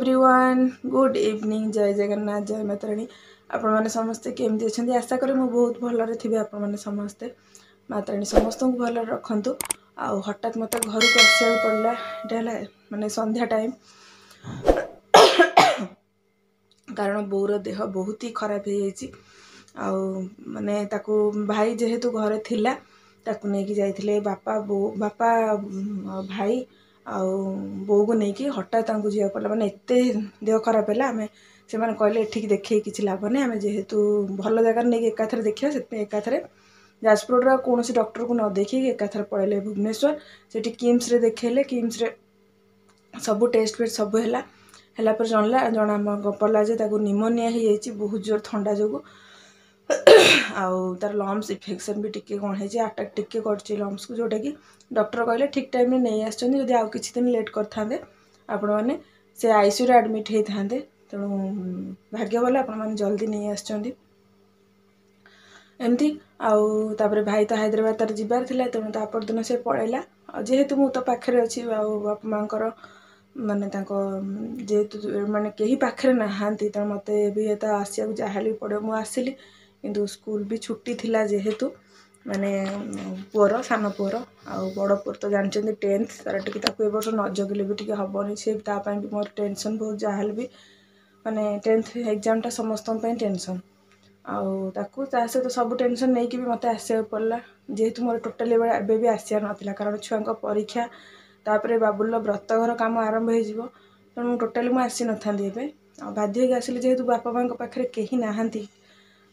Everyone good evening जय जगन्नाथ जय माताराणी ଆପଣମାନେ ସମସ୍ତେ କେମିତି ଅଛନ୍ତି ଆଶା କରେ ମୁଁ ବହୁତ ଭଲରେ ଥିବି ଆପଣମାନେ ସମସ୍ତେ ମାତାରାଣୀ ସମସ୍ତଙ୍କୁ ଭଲରେ ରଖନ୍ତୁ ଆଉ ହଠାତ୍ ମୋତେ ଘରକୁ ଆସିବାକୁ ପଡ଼ିଲା ଏଇଟା ହେଲା ମାନେ ସନ୍ଧ୍ୟା ଟାଇମ୍ କାରଣ ବୋଉର ଦେହ ବହୁତ ହି ଖରାପ ହେଇଯାଇଛି ଆଉ ମାନେ ତାକୁ ଭାଇ ଯେହେତୁ ଘରେ ଥିଲା ତାକୁ ନେଇକି ଯାଇଥିଲେ ବାପା ବୋଉ ବାପା ଭାଇ ଆଉ ବୋଉକୁ ନେଇକି ହଠାତ୍ ତାଙ୍କୁ ଯିବାକୁ ପଡ଼ିଲା ମାନେ ଏତେ ଦେହ ଖରାପ ହେଲା ଆମେ ସେମାନେ କହିଲେ ଏଠିକି ଦେଖେଇ କିଛି ଲାଭ ନାହିଁ ଆମେ ଯେହେତୁ ଭଲ ଜାଗାରେ ନେଇକି ଏକାଥରେ ଦେଖିବା ସେଥିପାଇଁ ଏକାଥରେ ଯାଜପୁରର କୌଣସି ଡକ୍ଟରକୁ ନ ଦେଖେଇକି ଏକାଥରେ ପଳେଇଲେ ଭୁବନେଶ୍ୱର ସେଠି କିମ୍ସରେ ଦେଖେଇଲେ କିମ୍ସରେ ସବୁ ଟେଷ୍ଟ ଫେଷ୍ଟ ସବୁ ହେଲା ହେଲା ପରେ ଜାଣିଲା ଜଣା ପଡ଼ିଲା ଯେ ତାକୁ ନିମୋନିଆ ହେଇଯାଇଛି ବହୁତ ଜୋର ଥଣ୍ଡା ଯୋଗୁଁ ଆଉ ତାର ଲମ୍ସ ଇନଫେକ୍ସନ୍ ବି ଟିକେ କ'ଣ ହେଇଛି ଆଟାକ୍ ଟିକେ କରିଛି ଲମ୍ସକୁ ଯେଉଁଟାକି ଡକ୍ଟର କହିଲେ ଠିକ୍ ଟାଇମ୍ରେ ନେଇ ଆସିଛନ୍ତି ଯଦି ଆଉ କିଛି ଦିନ ଲେଟ୍ କରିଥାନ୍ତେ ଆପଣମାନେ ସେ ଆଇସିୟୁରେ ଆଡ଼ମିଟ୍ ହେଇଥାନ୍ତେ ତେଣୁ ଭାଗ୍ୟ ଭଲ ଆପଣମାନେ ଜଲ୍ଦି ନେଇ ଆସିଛନ୍ତି ଏମିତି ଆଉ ତାପରେ ଭାଇ ତ ହାଇଦ୍ରାବାଦ ତାର ଯିବାର ଥିଲା ତେଣୁ ତା ପରଦିନ ସେ ପଳେଇଲା ଆଉ ଯେହେତୁ ମୁଁ ତ ପାଖରେ ଅଛି ଆଉ ବାପା ମାଆଙ୍କର ମାନେ ତାଙ୍କ ଯେହେତୁ ମାନେ କେହି ପାଖରେ ନାହାନ୍ତି ତେଣୁ ମୋତେ ବି ତ ଆସିବାକୁ ଯାହା ହେଲେ ବି ପଡ଼ିବ ମୁଁ ଆସିଲି कि स्कूल भी छुट्टी थिला जेहेतु मान पुअर सान पुअर आड़ बड़ पुअर तो जानते टेन्थ तर टे वर्ष न जगिले भी टी हम सी मोर टेनसन बहुत जहाँ भी मानने टेन्थ एग्जामा समस्त टेनसन आ सहित सब टेनसन नहीं कि मत आस पड़ा जेहेतु मोर टोटाल एवं आसार ना कारण छुआ परीक्षा तापर बाबुल व्रतघर कम आरंभ हो टोटाली मुझे आसी ना था बाध्य आसली जेहेतु बापा माँ पाखे कहीं नहांती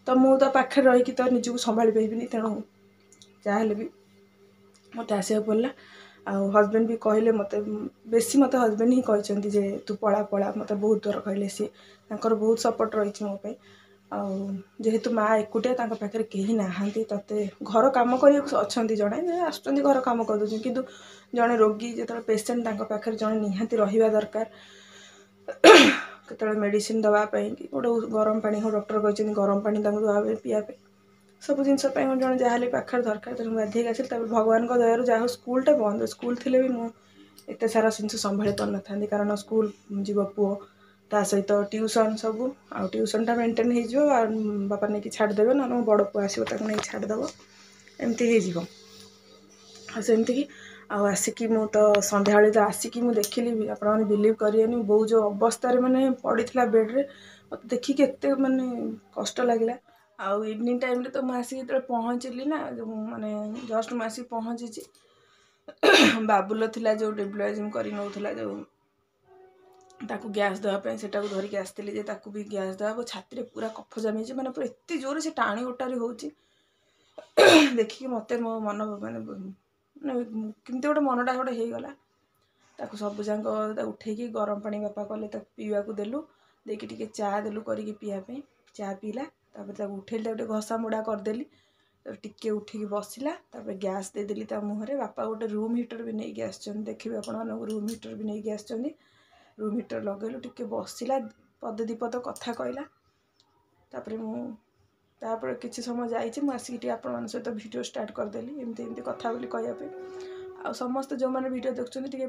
ତ ମୁଁ ତା ପାଖରେ ରହିକି ତ ନିଜକୁ ସମ୍ଭାଳି ପାରିବିନି ତେଣୁ ଯାହା ହେଲେ ବି ମୋତେ ଆସିବାକୁ ପଡ଼ିଲା ଆଉ ହଜବେଣ୍ଡ ବି କହିଲେ ମୋତେ ବେଶୀ ମୋତେ ହଜବେଣ୍ଡ ହିଁ କହିଛନ୍ତି ଯେ ତୁ ପଳା ପଳା ମୋତେ ବହୁତ ଦୂର କହିଲେ ସିଏ ତାଙ୍କର ବହୁତ ସପୋର୍ଟ ରହିଛି ମୋ ପାଇଁ ଆଉ ଯେହେତୁ ମା ଏକୁଟିଆ ତାଙ୍କ ପାଖରେ କେହି ନାହାନ୍ତି ତତେ ଘର କାମ କରିବାକୁ ଅଛନ୍ତି ଜଣେ ଆସୁଛନ୍ତି ଘର କାମ କରିଦେଉଛନ୍ତି କିନ୍ତୁ ଜଣେ ରୋଗୀ ଯେତେବେଳେ ପେସେଣ୍ଟ ତାଙ୍କ ପାଖରେ ଜଣେ ନିହାତି ରହିବା ଦରକାର केत मेडिसीन देवाई गोटे गरम पा हूँ डक्टर कहते गरम पा दवा पीआप सब जिन जहाँ भी पाखे दरकार बाधिक आस भगवान दया जा स्कूलटा बंद स्कूल थे भी मुझे ये सारा जिन संभा पार था कारण स्कूल जीव पुओ ता सहित ट्यूसन सब आउसन टा मेन्टेन हो बापा नहीं छाड़दे ना मो बड़ पुआ आसो नहीं छाड़देव एमती हो सेमती ଆଉ ଆସିକି ମୁଁ ତ ସନ୍ଧ୍ୟାବେଳେ ତ ଆସିକି ମୁଁ ଦେଖିଲି ଆପଣମାନେ ବିଲିଭ୍ କରିବେନି ବୋଉ ଯେଉଁ ଅବସ୍ଥାରେ ମାନେ ପଡ଼ିଥିଲା ବେଡ଼୍ରେ ମୋତେ ଦେଖିକି ଏତେ ମାନେ କଷ୍ଟ ଲାଗିଲା ଆଉ ଇଭିନିଂ ଟାଇମ୍ରେ ତ ମୁଁ ଆସିକି ଯେତେବେଳେ ପହଞ୍ଚିଲି ନା ମାନେ ଜଷ୍ଟ ମୁଁ ଆସିକି ପହଞ୍ଚିଛି ବାବୁଲ ଥିଲା ଯେଉଁ ଡେବ୍ଲାଇଜିମ୍ କରି ନେଉଥିଲା ଯେଉଁ ତାକୁ ଗ୍ୟାସ୍ ଦେବା ପାଇଁ ସେଟାକୁ ଧରିକି ଆସିଥିଲି ଯେ ତାକୁ ବି ଗ୍ୟାସ୍ ଦେବା ଆଉ ଛାତିରେ ପୁରା କଫ ଜମିଛି ମାନେ ପୁରା ଏତେ ଜୋରରେ ସେ ଟାଣି ଓଟାରି ହେଉଛି ଦେଖିକି ମୋତେ ମୋ ମନ ମାନେ କେମିତି ଗୋଟେ ମନଟା ଗୋଟେ ହେଇଗଲା ତାକୁ ସବୁଯାକ ତାକୁ ଉଠେଇକି ଗରମ ପାଣି ବାପା କଲେ ତାକୁ ପିଇବାକୁ ଦେଲୁ ଦେଇକି ଟିକେ ଚା ଦେଲୁ କରିକି ପିଇବା ପାଇଁ ଚା ପିଇଲା ତାପରେ ତାକୁ ଉଠେଇଲି ତାକୁ ଟିକେ ଘଷା ମୋଡ଼ା କରିଦେଲି ତାପରେ ଟିକେ ଉଠିକି ବସିଲା ତାପରେ ଗ୍ୟାସ୍ ଦେଇଦେଲି ତା ମୁହଁରେ ବାପା ଗୋଟେ ରୁମ୍ ହିଟର୍ ବି ନେଇକି ଆସିଛନ୍ତି ଦେଖିବେ ଆପଣମାନଙ୍କୁ ରୁମ୍ ହିଟର୍ ବି ନେଇକି ଆସିଛନ୍ତି ରୁମ୍ ହିଟର୍ ଲଗେଇଲୁ ଟିକେ ବସିଲା ପଦ ଦୁଇ ପଦ କଥା କହିଲା ତାପରେ ମୁଁ ତାପରେ କିଛି ସମୟ ଯାଇଛି ମୁଁ ଆସିକି ଟିକେ ଆପଣମାନଙ୍କ ସହିତ ଭିଡ଼ିଓ ଷ୍ଟାର୍ଟ କରିଦେଲି ଏମିତି ଏମିତି କଥା ବୋଲି କହିବା ପାଇଁ ଆଉ ସମସ୍ତେ ଯେଉଁମାନେ ଭିଡ଼ିଓ ଦେଖୁଛନ୍ତି ଟିକେ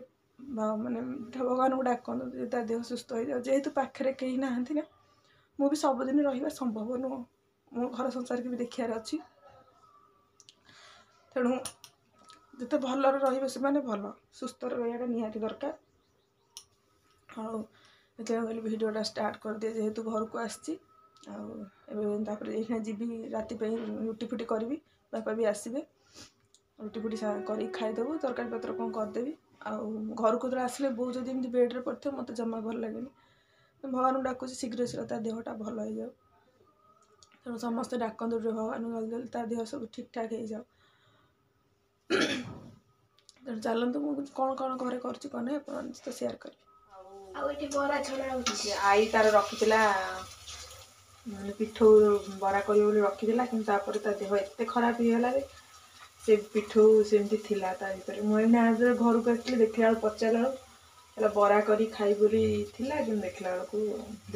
ମାନେ ଭଗବାନଙ୍କୁ ଡାକନ୍ତୁ ଯେ ତା ଦେହ ସୁସ୍ଥ ହେଇଯାଉ ଯେହେତୁ ପାଖରେ କେହି ନାହାନ୍ତି ନା ମୁଁ ବି ସବୁଦିନ ରହିବା ସମ୍ଭବ ନୁହଁ ମୋ ଘର ସଂସାରକୁ ବି ଦେଖିବାର ଅଛି ତେଣୁ ଯେତେ ଭଲରେ ରହିବେ ସେମାନେ ଭଲ ସୁସ୍ଥରେ ରହିବାଟା ନିହାତି ଦରକାର ଆଉ ସେଥିପାଇଁ କହିଲି ଭିଡ଼ିଓଟା ଷ୍ଟାର୍ଟ କରିଦିଏ ଯେହେତୁ ଘରକୁ ଆସିଛି ଆଉ ଏବେ ତାପରେ ଏଇଖିନା ଯିବି ରାତି ପାଇଁ ରୁଟି ଫୁଟି କରିବି ବାପା ବି ଆସିବେ ରୁଟି ଫୁଟି କରିକି ଖାଇଦେବୁ ତରକାରୀ ପତ୍ର କ'ଣ କରିଦେବି ଆଉ ଘରକୁ ଯେତେବେଳେ ଆସିଲେ ବୋଉ ଯଦି ଏମିତି ବେଡ଼୍ରେ ପଡ଼ିଥିବ ମୋତେ ଜମା ଭଲ ଲାଗେନି ଭଗବାନଙ୍କୁ ଡାକୁଛି ଶୀଘ୍ର ଶୀଘ୍ର ତା ଦେହଟା ଭଲ ହେଇଯାଉ ତେଣୁ ସମସ୍ତେ ଡାକନ୍ତୁ ଭଗବାନଙ୍କୁ ଜଲ୍ଦି ଜଲ୍ଦି ତା ଦେହ ସବୁ ଠିକ୍ଠାକ୍ ହେଇଯାଉ ତେଣୁ ଚାଲନ୍ତୁ ମୁଁ କ'ଣ କ'ଣ ଘରେ କରୁଛି କ'ଣ ନାହିଁ ଆପଣଙ୍କ ସହିତ ସେୟାର କରିବି ଆଉ ଏଠି ବରା ଛଡ଼ା ହେଉଛି ଆଈ ତାର ରଖିଥିଲା ପିଠଉ ବରା କରିବ ବୋଲି ରଖିଥିଲା କିନ୍ତୁ ତାପରେ ତା ଦେହ ଏତେ ଖରାପ ହେଇଗଲା ଯେ ସେ ପିଠଉ ସେମିତି ଥିଲା ତା ଭିତରେ ମୁଁ ଏଇନା ଆଜି ଘରକୁ ଆସିଥିଲି ଦେଖିଲା ବେଳକୁ ପଚାରିଲା ବେଳକୁ ହେଲା ବରା କରି ଖାଇ ବୋଲି ଥିଲା କିନ୍ତୁ ଦେଖିଲା ବେଳକୁ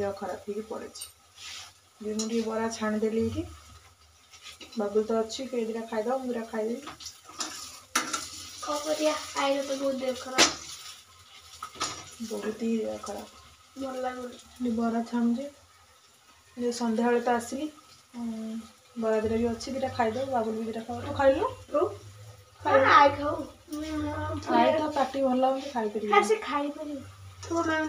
ଦେହ ଖରାପ ହେଇକି ପଡ଼ିଛି ଯେ ମୁଁ ଟିକେ ବରା ଛାଣିଦେଲି ଏଇଠି ବାବୁଲ ତ ଅଛି କିଏ ଦୁଇଟା ଖାଇଦେବ ମୁଁ ଦୁଇଟା ଖାଇଦେବି କ'ଣ କରିବା ଆଇଲେ ତ ବହୁତ ଦେହ ଖରାପ ବହୁତ ହିଁ ଦେହ ଖରାପ ଭଲ ଲାଗୁନି ବରା ଛାଣୁଛି ସନ୍ଧ୍ୟାବେଳେ ତ ଆସିଲି ବରାଦିରେ ବି ଅଛି ଦୁଇଟା ଖାଇଦେବୁ ବାବୁଲ ବି ଦୁଇଟା ଖାଉ ତୁ ଖାଇଲୁ ଖାଇଥା ପାଟି ଭଲ ଲାଗୁନି ଖାଇପାରିବୁ ଆଉ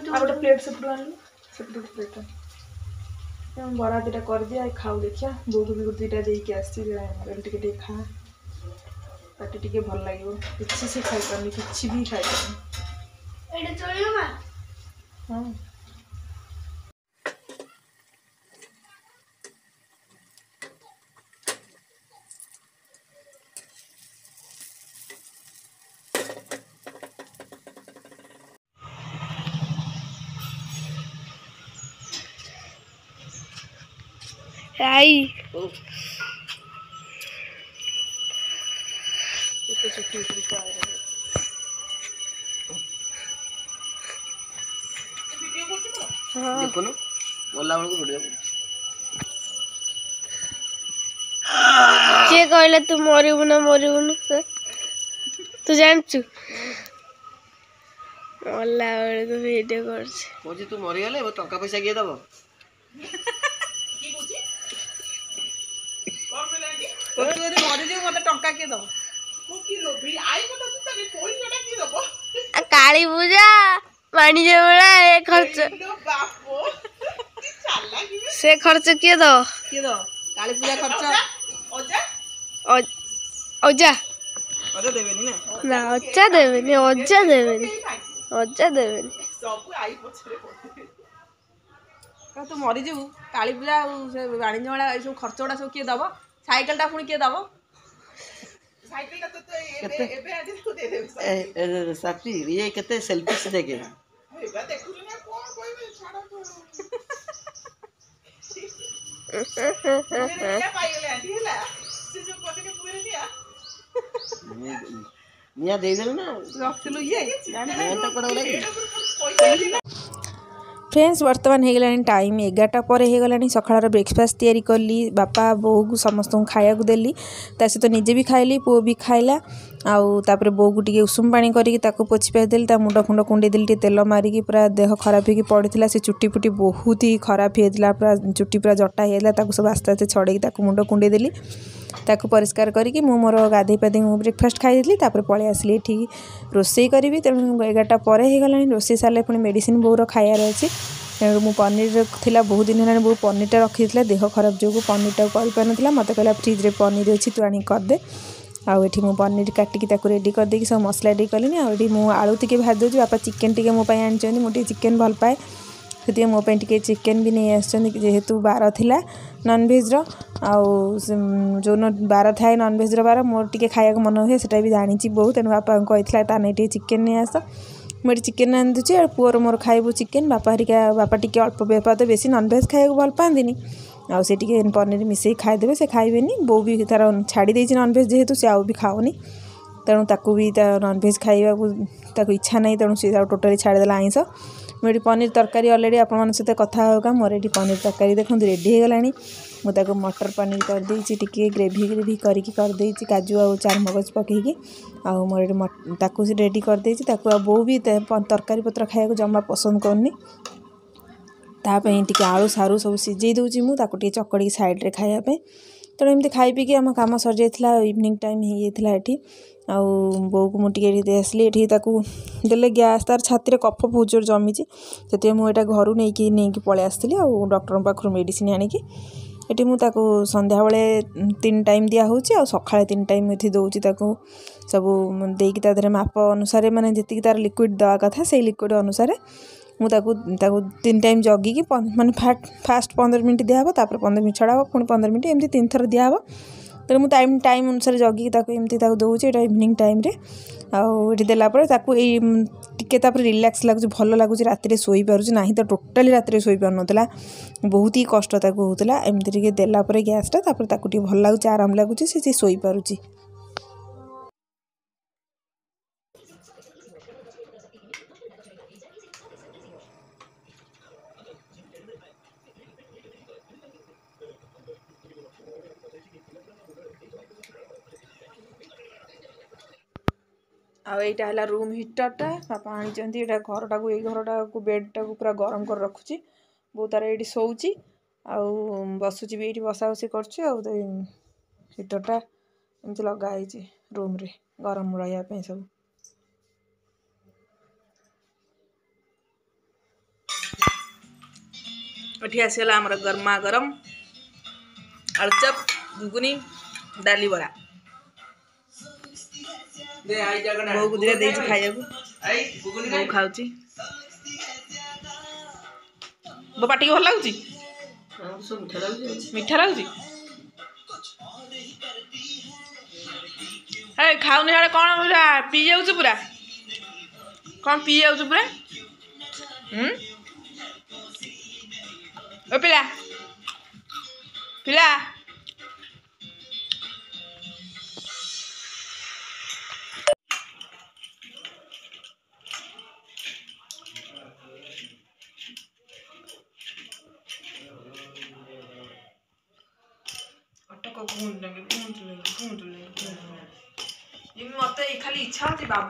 ଗୋଟେ ପ୍ଲେଟ୍ ସେପଟୁ ଆଣିଲୁ ସେପଟୁ ଗୋଟେ ପ୍ଲେଟ୍ ଆଣିଲୁ ବରା ଦୁଇଟା କରିଦିଆ ଖାଉ ଦେଖିଆ ବୋଉକୁ ବି ଗୋଟେ ଦୁଇଟା ଦେଇକି ଆସିଛି ଟିକେ ଟିକେ ଖା ପାଟି ଟିକେ ଭଲ ଲାଗିବ କିଛି ସେ ଖାଇପାରୁନି କିଛି ବି ଖାଇପାରୁନି ହଁ এই হ্যাঁ। দেখুন কে কইলে তুই মরিব না মরিব না তুই জানছু মল্লা বেড়ে তো ভিডিও করছে বলছি তুই মরে এবার টাকা পয়সা গিয়ে দেবো ଯଦି ମରିଯିବୁ ମୋତେ ଟଙ୍କା କିଏ ଦେବ କାଳୀ ପୂଜା ବାଣିଜ୍ୟ ମେଳା ଏ ଖର୍ଚ୍ଚ ସେ ଖର୍ଚ୍ଚ କିଏ ଦେବ କିଏ ଦେବ କାଳୀ ପୂଜା ଖର୍ଚ୍ଚ ଅଜା ନା ଅଜା ଦେବେନି ଅଜା ଦେବେନି ଅଜା ଦେବେନି ତୁ ମରିଯିବୁ କାଳୀ ପୂଜା ଆଉ ସେ ବାଣିଜ୍ୟ ମେଳା ଏସବୁ ଖର୍ଚ୍ଚ ଗୁଡ଼ା ସବୁ କିଏ ଦେବ साइकिल टा पुनी के दबो साइकिल तो तो एबे एबे आज तो दे दे ए साथी ये कते सेल्फी से देखे अरे बात है कुछ नहीं कौन कोई नहीं छोड़ा तो मेरे क्या पाई ले आंटी हला से जो कोते के पूरे लिया मिया दे दे ना रख लो ये जाने तो कोड़ा ले ଫ୍ରେଣ୍ଡସ୍ ବର୍ତ୍ତମାନ ହେଇଗଲାଣି ଟାଇମ୍ ଏଗାରଟା ପରେ ହେଇଗଲାଣି ସକାଳର ବ୍ରେକ୍ଫାଷ୍ଟ ତିଆରି କଲି ବାପା ବୋଉକୁ ସମସ୍ତଙ୍କୁ ଖାଇବାକୁ ଦେଲି ତା ସହିତ ନିଜେ ବି ଖାଇଲି ପୁଅ ବି ଖାଇଲା ଆଉ ତାପରେ ବୋଉକୁ ଟିକେ ଉଷୁମ ପାଣି କରିକି ତାକୁ ପୋଛି ଦେଲି ତା ମୁଣ୍ଡ ଫୁଣ୍ଡ କୁଣ୍ଡେଇ ଦେଲି ଟିକେ ତେଲ ମାରିକି ପୁରା ଦେହ ଖରାପ ହେଇକି ପଡ଼ିଥିଲା ସେ ଚୁଟି ଫୁଟି ବହୁତ ହି ଖରାପ ହେଇଥିଲା ପୁରା ଚୁଟି ପୁରା ଜଟା ହେଇଯାଇଥିଲା ତାକୁ ସବୁ ଆସ୍ତେ ଆସ୍ତେ ଛଡ଼େଇକି ତାକୁ ମୁଣ୍ଡ କୁଣ୍ଡେଇ ଦେଲି ତାକୁ ପରିଷ୍କାର କରିକି ମୁଁ ମୋର ଗାଧୋଇ ପାଧୋଇ ମୁଁ ବ୍ରେକଫାଷ୍ଟ ଖାଇଦେଲି ତାପରେ ପଳେଇ ଆସିଲି ଏଠିକି ରୋଷେଇ କରିବି ତେଣୁ ଏଗାରଟା ପରେ ହେଇଗଲାଣି ରୋଷେଇ ସାରିଲେ ପୁଣି ମେଡ଼ିସିନ ବୋଉର ଖାଇବାର ଅଛି ତେଣୁ ମୁଁ ପନିର ଥିଲା ବହୁତ ଦିନ ହେଲାଣି ବୋଉ ପନିରଟା ରଖିଥିଲା ଦେହ ଖରାପ ଯୋଗୁଁ ପନିରଟାକୁ କରିପାରିନଥିଲା ମୋତେ କହିଲା ଫ୍ରିଜ୍ରେ ପନିର ଅଛି ତୁ ଆଣିକି କରିଦେ ଆଉ ଏଠି ମୁଁ ପନିର କାଟିକି ତାକୁ ରେଡ଼ି କରିଦେଇକି ସବୁ ମସଲା ରେଡ଼ି କଲିଣି ଆଉ ଏଠି ମୁଁ ଆଳୁ ଟିକେ ଭାଜି ଦେଉଛି ବାପା ଚିକେନ୍ ଟିକେ ମୋ ପାଇଁ ଆଣିଛନ୍ତି ମୁଁ ଟିକେ ଚିକେନ୍ ଭଲ ପାଏ ସେଥିପାଇଁ ମୋ ପାଇଁ ଟିକେ ଚିକେନ୍ ବି ନେଇ ଆସିଛନ୍ତି ଯେହେତୁ ବାର ଥିଲା ନନଭେଜ୍ର ଆଉ ଯେଉଁଦିନ ବାର ଥାଏ ନନଭେଜ୍ର ବାର ମୋର ଟିକେ ଖାଇବାକୁ ମନ ହୁଏ ସେଇଟା ବି ଜାଣିଛି ବୋଉ ତେଣୁ ବାପାଙ୍କୁ କହିଥିଲା ତା ନେଇ ଟିକେ ଚିକେନ୍ ନେଇ ଆସ ମୁଁ ଏଠି ଚିକେନ୍ ରାନ୍ଧୁଛି ଆଉ ପୁଅର ମୋର ଖାଇବୁ ଚିକେନ୍ ବାପା ହେରିକା ବାପା ଟିକେ ଅଳ୍ପ ବାପା ତ ବେଶୀ ନନଭେଜ୍ ଖାଇବାକୁ ଭଲ ପାଆନ୍ତିନି ଆଉ ସେ ଟିକେ ପନିର ମିଶାଇକି ଖାଇଦେବେ ସେ ଖାଇବେନି ବୋଉ ବି ତା'ର ଛାଡ଼ି ଦେଇଛି ନନଭେଜ୍ ଯେହେତୁ ସେ ଆଉ ବି ଖାଉନି ତେଣୁ ତାକୁ ବି ତା ନନଭେଜ୍ ଖାଇବାକୁ ତାକୁ ଇଚ୍ଛା ନାହିଁ ତେଣୁ ସେ ତାକୁ ଟୋଟାଲି ଛାଡ଼ିଦେଲା ଆଇଁଷ ମୁଁ ଏଠି ପନିର ତରକାରୀ ଅଲରେଡ଼ି ଆପଣମାନଙ୍କ ସହିତ କଥା ହେଉକା ମୋର ଏଠି ପନିର ତରକାରୀ ଦେଖନ୍ତୁ ରେଡ଼ି ହେଇଗଲାଣି ମୁଁ ତାକୁ ମଟର ପନିର କରିଦେଇଛି ଟିକେ ଗ୍ରେଭି ଗ୍ରେଭି କରିକି କରିଦେଇଛି କାଜୁ ଆଉ ଚାରୁମଗଜ ପକାଇକି आउ मोर रेडी करदे बो भी तरकारी पत्र खाया जमा पसंद करनी आलु सारू सब सीझे दूसरी चकड़ी सैड्रे खाइप तेनाली तो खाई आम काम सर जाता इवनिंग टाइम हो जाता ये आउ बो को मुझे आसली दे गैस तार छाती में कफ बहुत जोर जमी से मुझे घर नहीं कि नहीं कि पलि आसती आउ डर पाखु मेडिसीन आणिकी ଏଠି ମୁଁ ତାକୁ ସନ୍ଧ୍ୟାବେଳେ ତିନି ଟାଇମ୍ ଦିଆହେଉଛି ଆଉ ସକାଳେ ତିନି ଟାଇମ୍ ଏଠି ଦେଉଛି ତାକୁ ସବୁ ଦେଇକି ତା ଦେହରେ ମାପ ଅନୁସାରେ ମାନେ ଯେତିକି ତା'ର ଲିକ୍ୱିଡ଼ ଦେବା କଥା ସେଇ ଲିକ୍ୱିଡ଼ ଅନୁସାରେ ମୁଁ ତାକୁ ତାକୁ ତିନି ଟାଇମ୍ ଜଗିକି ମାନେ ଫାଷ୍ଟ ପନ୍ଦର ମିନିଟ୍ ଦିଆହେବ ତାପରେ ପନ୍ଦର ମିନିଟ୍ ଛଡ଼ା ହେବ ପୁଣି ପନ୍ଦର ମିନିଟ୍ ଏମିତି ତିନିଥର ଦିଆହେବ ତେଣୁ ମୁଁ ଟାଇମ୍ ଟାଇମ୍ ଅନୁସାରେ ଜଗିକି ତାକୁ ଏମିତି ତାକୁ ଦେଉଛି ଏଇଟା ଇଭିନିଂ ଟାଇମ୍ରେ ଆଉ ଏଠି ଦେଲା ପରେ ତାକୁ ଏଇ ଟିକେ ତାପରେ ରିଲାକ୍ସ ଲାଗୁଛି ଭଲ ଲାଗୁଛି ରାତିରେ ଶୋଇପାରୁଛି ନାହିଁ ତ ଟୋଟାଲି ରାତିରେ ଶୋଇପାରୁନଥିଲା ବହୁତ ହିଁ କଷ୍ଟ ତାକୁ ହେଉଥିଲା ଏମିତି ଟିକେ ଦେଲା ପରେ ଗ୍ୟାସ୍ଟା ତାପରେ ତାକୁ ଟିକେ ଭଲ ଲାଗୁଛି ଆରାମ ଲାଗୁଛି ସେ ଶୋଇପାରୁଛି ଆଉ ଏଇଟା ହେଲା ରୁମ୍ ହିଟର୍ଟା ବାପା ଆଣିଛନ୍ତି ଏଇଟା ଘରଟାକୁ ଏଇ ଘରଟାକୁ ବେଡ଼୍ଟାକୁ ପୁରା ଗରମ କରି ରଖୁଛି ବୋଉ ତାର ଏଇଠି ଶୋଉଛି ଆଉ ବସୁଛି ବି ଏଇଠି ବସାବସି କରୁଛି ଆଉ ହିଟର୍ଟା ଏମିତି ଲଗା ହେଇଛି ରୁମ୍ରେ ଗରମ ରହିବା ପାଇଁ ସବୁ ଏଠି ଆସିଗଲା ଆମର ଗରମା ଗରମ ଆଳୁଚପ ଘୁଗୁନି ଡାଲି ବରା ବୋଉକୁ ଦିଟା ଦେଇଛି ଖାଇବାକୁ ବୋଉ ଖାଉଛି ବୋଉ ପାଟିକି ଭଲ ଲାଗୁଛି ମିଠା ଲାଗୁଛି ହେ ଖାଉନି ଆଡ଼େ କ'ଣ ପୁରା ପିଇ ଯାଉଛୁ ପୁରା କ'ଣ ପିଇ ଯାଉଛୁ ପୁରା ଓ ପିଲା ପିଲା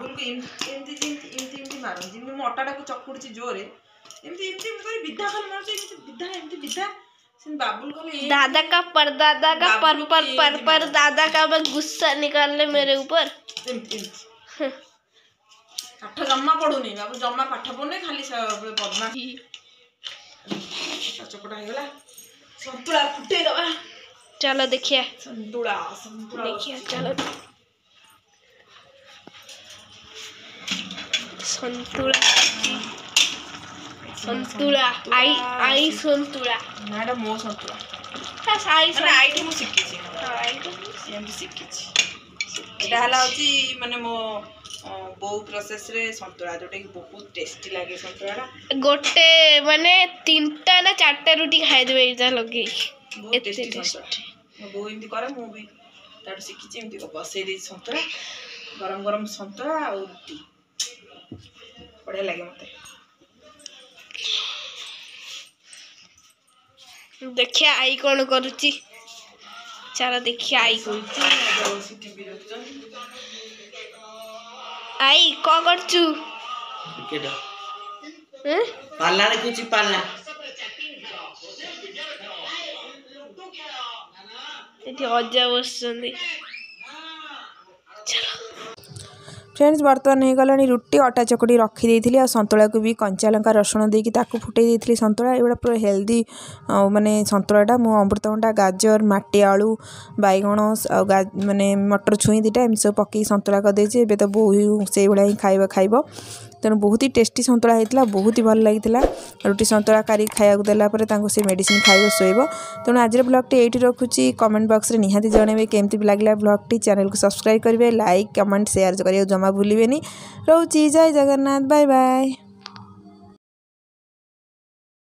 ଠାକୁରକୁ ଏମିତି ଏମିତି ଏମିତି ଏମିତି ମାରନ୍ତି ଯେମିତି ମୁଁ दादा का पर पर पर पर दादा का बस गुस्सा ले मेरे ऊपर बाबू पाठ खाली चलो देखिए संतुला संतुला देखिए चलो संतुला संतुला आई आई संतुला ନାଁଟା ମୋ ସନ୍ତୁଳା ବାସ୍ ଆଇ ମାନେ ଆଇଠୁ ମୁଁ ଶିଖିଛି ଏମିତି ଶିଖିଛି ଏଇଟା ହେଲା ହେଉଛି ମାନେ ମୋ ବୋଉ ପ୍ରୋସେସ୍ରେ ସନ୍ତୁଳା ଯେଉଁଟାକି ବହୁତ ଟେଷ୍ଟି ଲାଗେ ସନ୍ତୁଳାଟା ଗୋଟେ ମାନେ ତିନିଟା ନା ଚାରିଟା ରୁଟି ଖାଇଦେବେ ଏଇଟା ଲଗେଇକି ବହୁତ ଟେଷ୍ଟି ସନ୍ତୁଳା ମୋ ବୋଉ ଏମିତି କରେ ମୁଁ ବି ତାଠୁ ଶିଖିଛି ଏମିତି ବସେଇ ଦେଇଛି ସନ୍ତୁଳା ଗରମ ଗରମ ସନ୍ତୁଳା ଆଉ ରୁଟି ବଢ଼ିଆ ଲାଗେ ମୋତେ ଦେଖିଆ ଆଈ କ'ଣ କରୁଛି ଚାଲ ଦେଖିଆ ଆଈ କରୁଛି ଆଈ କ'ଣ କରୁଛୁ ପାଲା ଦେଖୁଛି ପାଲା ଏଠି ଅଜା ବସୁଛନ୍ତି ফ্রেন্ডস বর্তমান হয়েগলানি রুটি অটা চকটি রখিদি আর সନ୍ତୁଳାକୁ ବି କଞ୍ଚା ଲଙ୍କା ରସୁଣ ଦେଇକି ତାକୁ ଫୁଟେଇ ଦେଇଥିଲି ସନ୍ତୁଳା ଏଗୁଡ଼ା ପୁରା ହେଲ୍ଦି ମାନେ ସନ୍ତୁଳାଟା ମୁଁ ଅମୃତଭଣ୍ଡା ଗାଜର ମାଟି ଆଳୁ ବାଇଗଣ ଆଉ ମାନେ ମଟର ଛୁଇଁ ଦୁଇଟା ଏମିତି ସବୁ ପକେଇକି ସନ୍ତୁଳା କରିଦେଇଛି ଏବେ ତ ବୋଉ ସେଇଭଳିଆ ହିଁ ଖାଇବା ଖାଇବ ତେଣୁ ବହୁତ ହି ଟେଷ୍ଟି ସନ୍ତୁଳା ହେଇଥିଲା ବହୁତ ହି ଭଲ ଲାଗିଥିଲା ରୁଟି ସନ୍ତୁଳା କରି ଖାଇବାକୁ ଦେଲା ପରେ ତାଙ୍କୁ ସେ ମେଡ଼ିସିନ ଖାଇବ ଶୋଇବ ତେଣୁ ଆଜିର ବ୍ଲଗ୍ଟି ଏଇଠି ରଖୁଛି କମେଣ୍ଟ ବକ୍ସରେ ନିହାତି ଜଣାଇବେ କେମିତି ଲାଗିଲା ବ୍ଲଗ୍ଟି ଚ୍ୟାନେଲକୁ ସବସ୍କ୍ରାଇବ୍ କରିବେ ଲାଇକ୍ କମେଣ୍ଟ ସେୟାର କରିବାକୁ ଜମା ଭୁଲିବେନି ରହୁଛି ଜୟ ଜଗନ୍ନାଥ ବାଏ ବାଏ